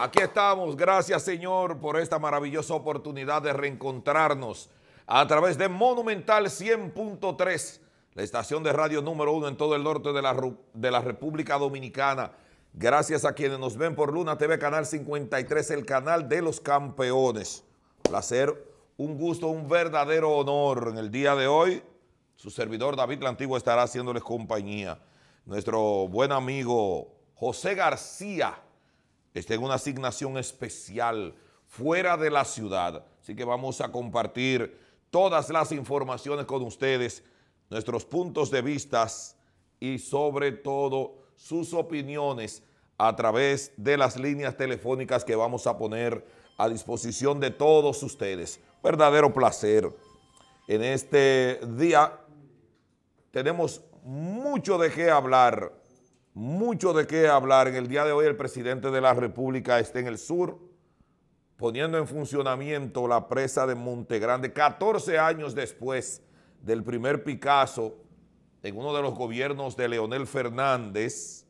Aquí estamos. Gracias, Señor, por esta maravillosa oportunidad de reencontrarnos a través de Monumental 100.3, la estación de radio número uno en todo el norte de la, de la República Dominicana. Gracias a quienes nos ven por Luna TV, Canal 53, el canal de los campeones. Placer, un gusto, un verdadero honor. En el día de hoy, su servidor David Lantigua estará haciéndoles compañía. Nuestro buen amigo José García, está en una asignación especial fuera de la ciudad. Así que vamos a compartir todas las informaciones con ustedes, nuestros puntos de vista y sobre todo sus opiniones a través de las líneas telefónicas que vamos a poner a disposición de todos ustedes. Verdadero placer. En este día tenemos mucho de qué hablar mucho de qué hablar. En el día de hoy el presidente de la República está en el sur, poniendo en funcionamiento la presa de Monte Grande, 14 años después del primer Picasso, en uno de los gobiernos de Leonel Fernández,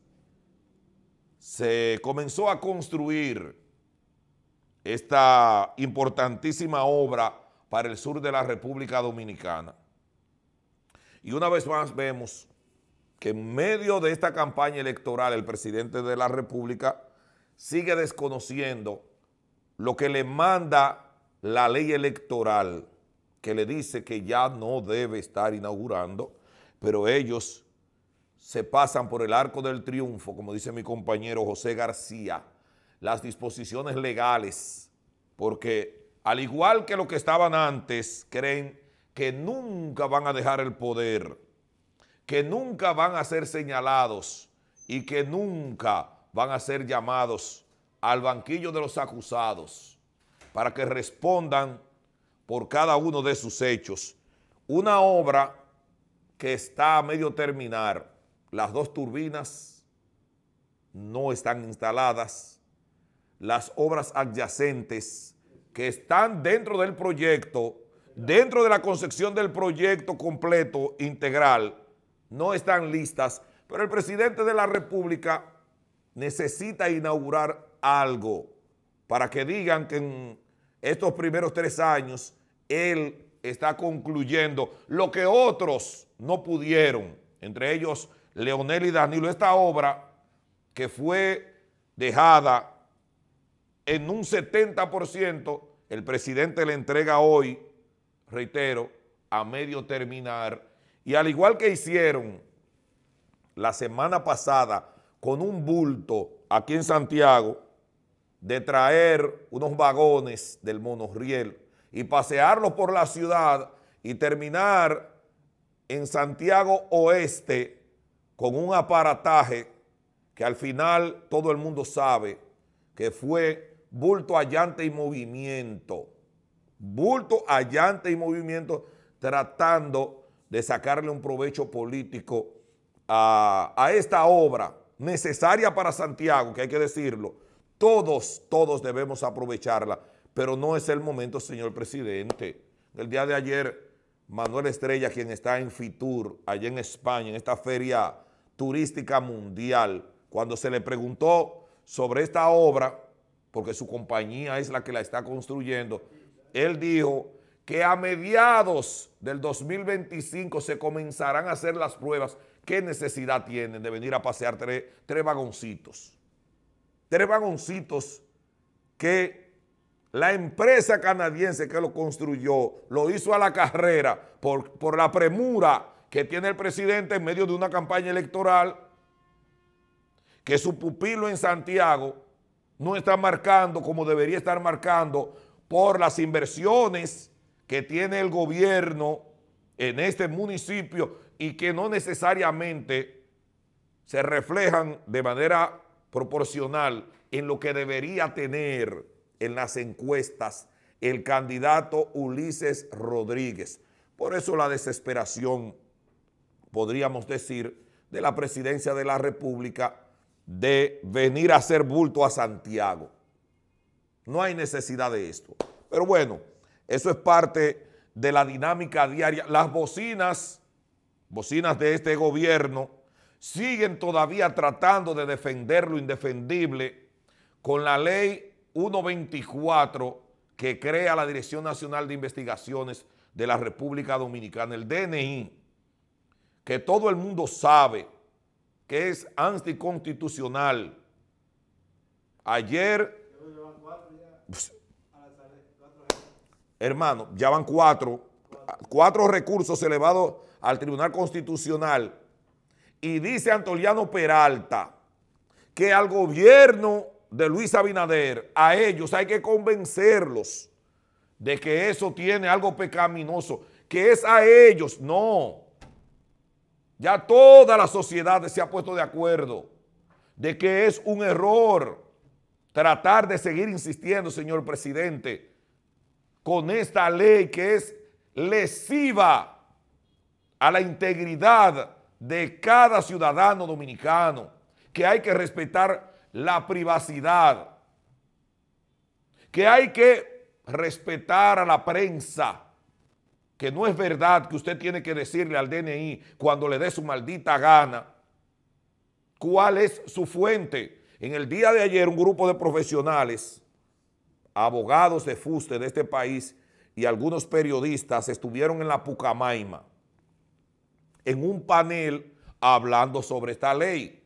se comenzó a construir esta importantísima obra para el sur de la República Dominicana. Y una vez más vemos que en medio de esta campaña electoral el presidente de la República sigue desconociendo lo que le manda la ley electoral, que le dice que ya no debe estar inaugurando, pero ellos se pasan por el arco del triunfo, como dice mi compañero José García, las disposiciones legales, porque al igual que lo que estaban antes, creen que nunca van a dejar el poder que nunca van a ser señalados y que nunca van a ser llamados al banquillo de los acusados para que respondan por cada uno de sus hechos. Una obra que está a medio terminar, las dos turbinas no están instaladas, las obras adyacentes que están dentro del proyecto, dentro de la concepción del proyecto completo, integral, no están listas, pero el presidente de la República necesita inaugurar algo para que digan que en estos primeros tres años él está concluyendo lo que otros no pudieron, entre ellos Leonel y Danilo, esta obra que fue dejada en un 70%, el presidente le entrega hoy, reitero, a medio terminar y al igual que hicieron la semana pasada con un bulto aquí en Santiago de traer unos vagones del monorriel y pasearlos por la ciudad y terminar en Santiago Oeste con un aparataje que al final todo el mundo sabe que fue bulto allante y movimiento, bulto allante y movimiento tratando de sacarle un provecho político a, esta obra necesaria para Santiago, que hay que decirlo. Todos, todos debemos aprovecharla, pero no es el momento, señor presidente. El día de ayer, Manuel Estrella, quien está en Fitur, allá en España, en esta feria turística mundial, cuando se le preguntó sobre esta obra, porque su compañía es la que la está construyendo, él dijo que a mediados del 2025 se comenzarán a hacer las pruebas, ¿qué necesidad tienen de venir a pasear tres, vagoncitos? Tres vagoncitos que la empresa canadiense que lo construyó lo hizo a la carrera por, por la premura que tiene el presidente en medio de una campaña electoral, que su pupilo en Santiago no está marcando como debería estar marcando por las inversiones que tiene el gobierno en este municipio y que no necesariamente se reflejan de manera proporcional en lo que debería tener en las encuestas el candidato Ulises Rodríguez. Por eso la desesperación, podríamos decir, de la presidencia de la República de venir a hacer bulto a Santiago. No hay necesidad de esto. Pero bueno. Eso es parte de la dinámica diaria. Las bocinas, bocinas de este gobierno, siguen todavía tratando de defender lo indefendible con la ley 124 que crea la Dirección Nacional de Investigaciones de la República Dominicana, el DNI, que todo el mundo sabe que es anticonstitucional. Ayer hermano, ya van cuatro, cuatro recursos elevados al Tribunal Constitucional. Y dice Antoliano Peralta que al gobierno de Luis Abinader, a ellos hay que convencerlos de que eso tiene algo pecaminoso, que es a ellos, no. Ya toda la sociedad se ha puesto de acuerdo de que es un error tratar de seguir insistiendo, señor presidente, con esta ley que es lesiva a la integridad de cada ciudadano dominicano, que hay que respetar la privacidad, que hay que respetar a la prensa, que no es verdad que usted tiene que decirle al DNI cuando le dé su maldita gana cuál es su fuente. En el día de ayer un grupo de profesionales abogados de fuste de este país y algunos periodistas estuvieron en la Pucamaima en un panel hablando sobre esta ley.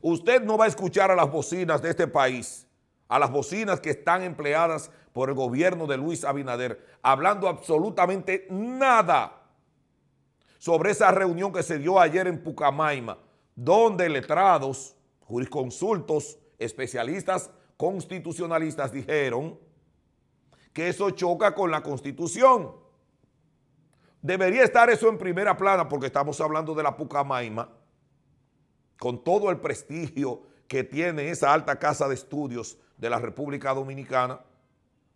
Usted no va a escuchar a las bocinas de este país, a las bocinas que están empleadas por el gobierno de Luis Abinader, hablando absolutamente nada sobre esa reunión que se dio ayer en Pucamaima, donde letrados, jurisconsultos, especialistas constitucionalistas dijeron que eso choca con la constitución. Debería estar eso en primera plana porque estamos hablando de la Pucamaima, con todo el prestigio que tiene esa alta casa de estudios de la República Dominicana,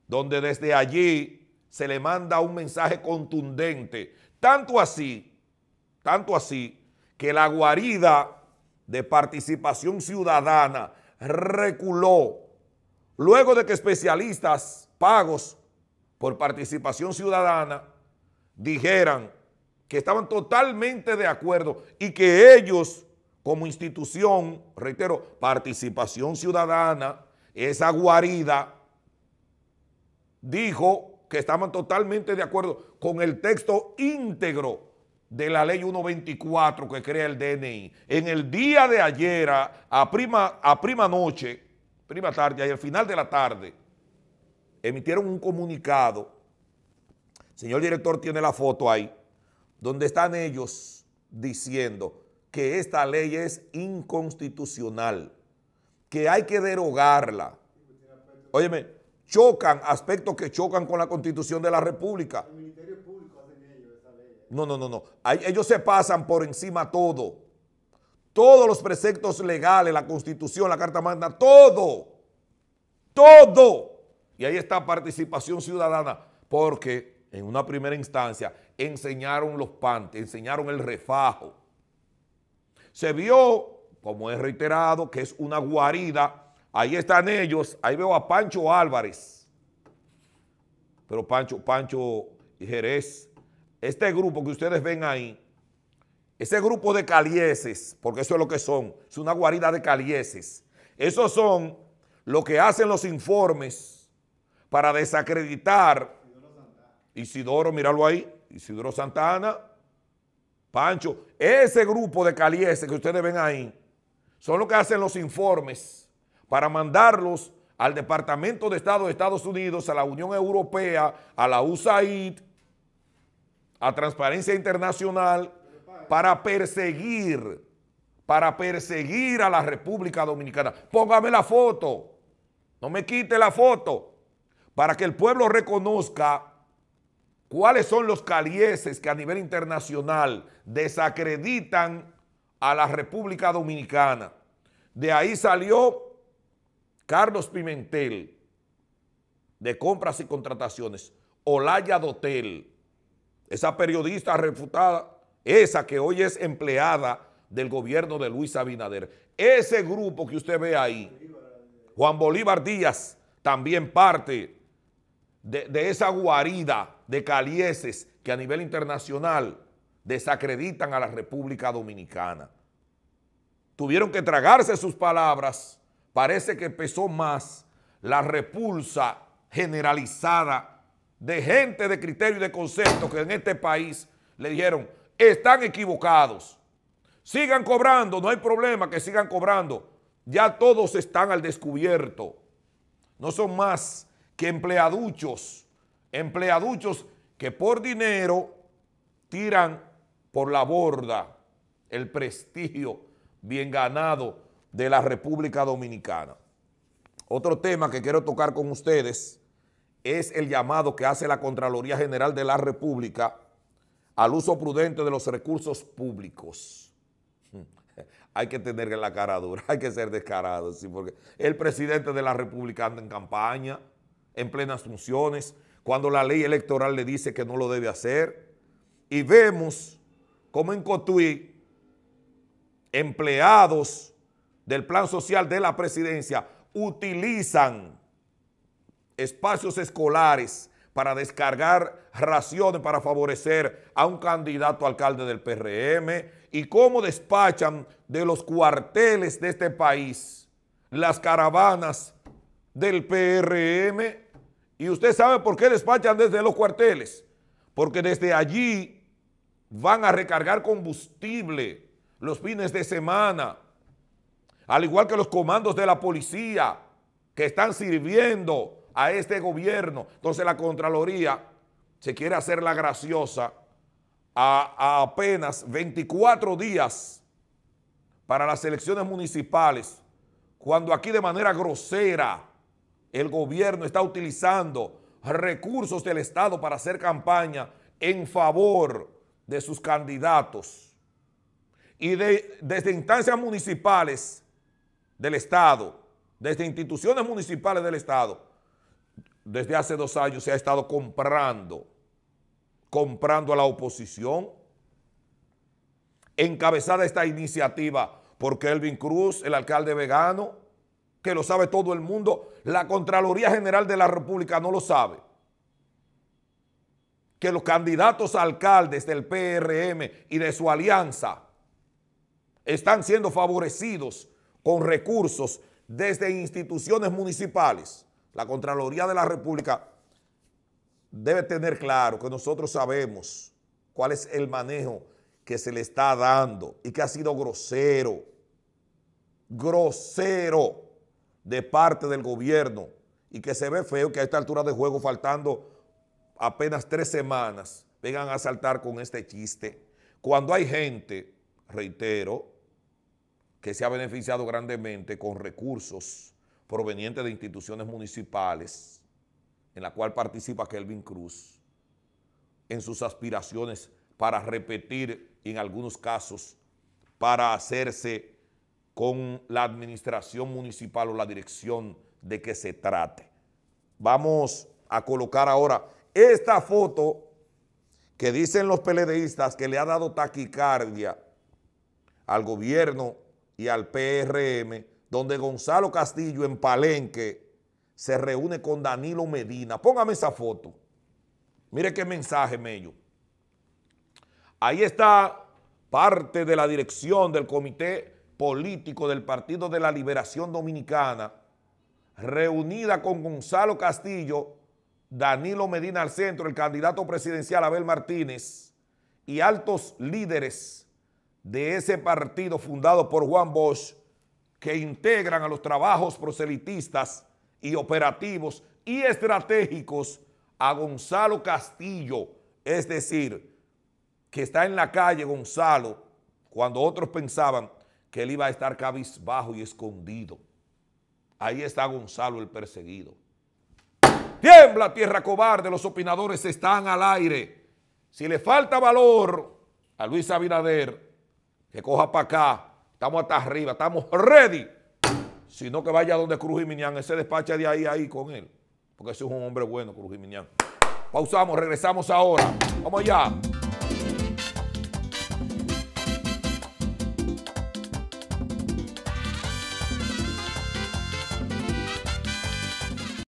donde desde allí se le manda un mensaje contundente, tanto así, tanto así, que la guarida de participación ciudadana reculó Luego de que especialistas pagos por participación ciudadana dijeran que estaban totalmente de acuerdo y que ellos como institución, reitero, participación ciudadana, esa guarida, dijo que estaban totalmente de acuerdo con el texto íntegro de la ley 124 que crea el DNI. En el día de ayer, a prima, a prima noche, prima tarde, y al final de la tarde, emitieron un comunicado, señor director tiene la foto ahí, donde están ellos diciendo que esta ley es inconstitucional, que hay que derogarla. Óyeme, chocan, aspectos que chocan con la Constitución de la República. Ministerio Público ley. ¿eh? No, no, no, no. Ellos se pasan por encima todo todos los preceptos legales, la constitución, la carta magna, todo, todo. Y ahí está participación ciudadana, porque en una primera instancia enseñaron los pantes, enseñaron el refajo. Se vio, como he reiterado, que es una guarida. Ahí están ellos, ahí veo a Pancho Álvarez. Pero Pancho, Pancho Jerez, este grupo que ustedes ven ahí, ese grupo de calieses, porque eso es lo que son, es una guarida de calieses. Esos son lo que hacen los informes para desacreditar Isidoro, míralo ahí, Isidoro Santana, Pancho, ese grupo de calieses que ustedes ven ahí, son los que hacen los informes para mandarlos al Departamento de Estado de Estados Unidos, a la Unión Europea, a la USAID, a Transparencia Internacional, para perseguir, para perseguir a la República Dominicana. Póngame la foto, no me quite la foto, para que el pueblo reconozca cuáles son los calieses que a nivel internacional desacreditan a la República Dominicana. De ahí salió Carlos Pimentel, de compras y contrataciones, Olaya Dotel, esa periodista refutada esa que hoy es empleada del gobierno de Luis Abinader. Ese grupo que usted ve ahí, Juan Bolívar Díaz, también parte de, esa guarida de calieses que a nivel internacional desacreditan a la República Dominicana. Tuvieron que tragarse sus palabras. Parece que pesó más la repulsa generalizada de gente de criterio y de concepto que en este país le dijeron, están equivocados. Sigan cobrando, no hay problema que sigan cobrando. Ya todos están al descubierto. No son más que empleaduchos, empleaduchos que por dinero tiran por la borda el prestigio bien ganado de la República Dominicana. Otro tema que quiero tocar con ustedes es el llamado que hace la Contraloría General de la República al uso prudente de los recursos públicos. hay que tener la cara dura, hay que ser descarado, ¿sí? porque el presidente de la República anda en campaña, en plenas funciones, cuando la ley electoral le dice que no lo debe hacer. Y vemos como en Cotuí, empleados del plan social de la presidencia utilizan espacios escolares para descargar raciones para favorecer a un candidato alcalde del PRM y cómo despachan de los cuarteles de este país las caravanas del PRM. Y usted sabe por qué despachan desde los cuarteles. Porque desde allí van a recargar combustible los fines de semana, al igual que los comandos de la policía que están sirviendo a este gobierno. Entonces la Contraloría se quiere hacer la graciosa a, apenas 24 días para las elecciones municipales, cuando aquí de manera grosera el gobierno está utilizando recursos del Estado para hacer campaña en favor de sus candidatos. Y de, desde instancias municipales del Estado, desde instituciones municipales del Estado, desde hace dos años se ha estado comprando, comprando a la oposición. Encabezada esta iniciativa por Kelvin Cruz, el alcalde vegano, que lo sabe todo el mundo, la Contraloría General de la República no lo sabe. Que los candidatos a alcaldes del PRM y de su alianza están siendo favorecidos con recursos desde instituciones municipales la Contraloría de la República debe tener claro que nosotros sabemos cuál es el manejo que se le está dando y que ha sido grosero, grosero de parte del gobierno y que se ve feo que a esta altura de juego, faltando apenas tres semanas, vengan a saltar con este chiste. Cuando hay gente, reitero, que se ha beneficiado grandemente con recursos proveniente de instituciones municipales, en la cual participa Kelvin Cruz, en sus aspiraciones para repetir en algunos casos para hacerse con la administración municipal o la dirección de que se trate. Vamos a colocar ahora esta foto que dicen los peledeístas que le ha dado taquicardia al gobierno y al PRM donde Gonzalo Castillo en Palenque se reúne con Danilo Medina. Póngame esa foto. Mire qué mensaje, Mello. Ahí está parte de la dirección del Comité Político del Partido de la Liberación Dominicana, reunida con Gonzalo Castillo, Danilo Medina al centro, el candidato presidencial Abel Martínez y altos líderes de ese partido fundado por Juan Bosch que integran a los trabajos proselitistas y operativos y estratégicos a Gonzalo Castillo, es decir, que está en la calle Gonzalo, cuando otros pensaban que él iba a estar cabizbajo y escondido. Ahí está Gonzalo el perseguido. Tiembla, tierra cobarde, los opinadores están al aire. Si le falta valor a Luis Abinader, que coja para acá estamos hasta arriba, estamos ready. Sino que vaya donde Cruz Jiminián, ese despacha de ahí, ahí con él. Porque ese es un hombre bueno, Cruz Jiminián. Pausamos, regresamos ahora. Vamos allá.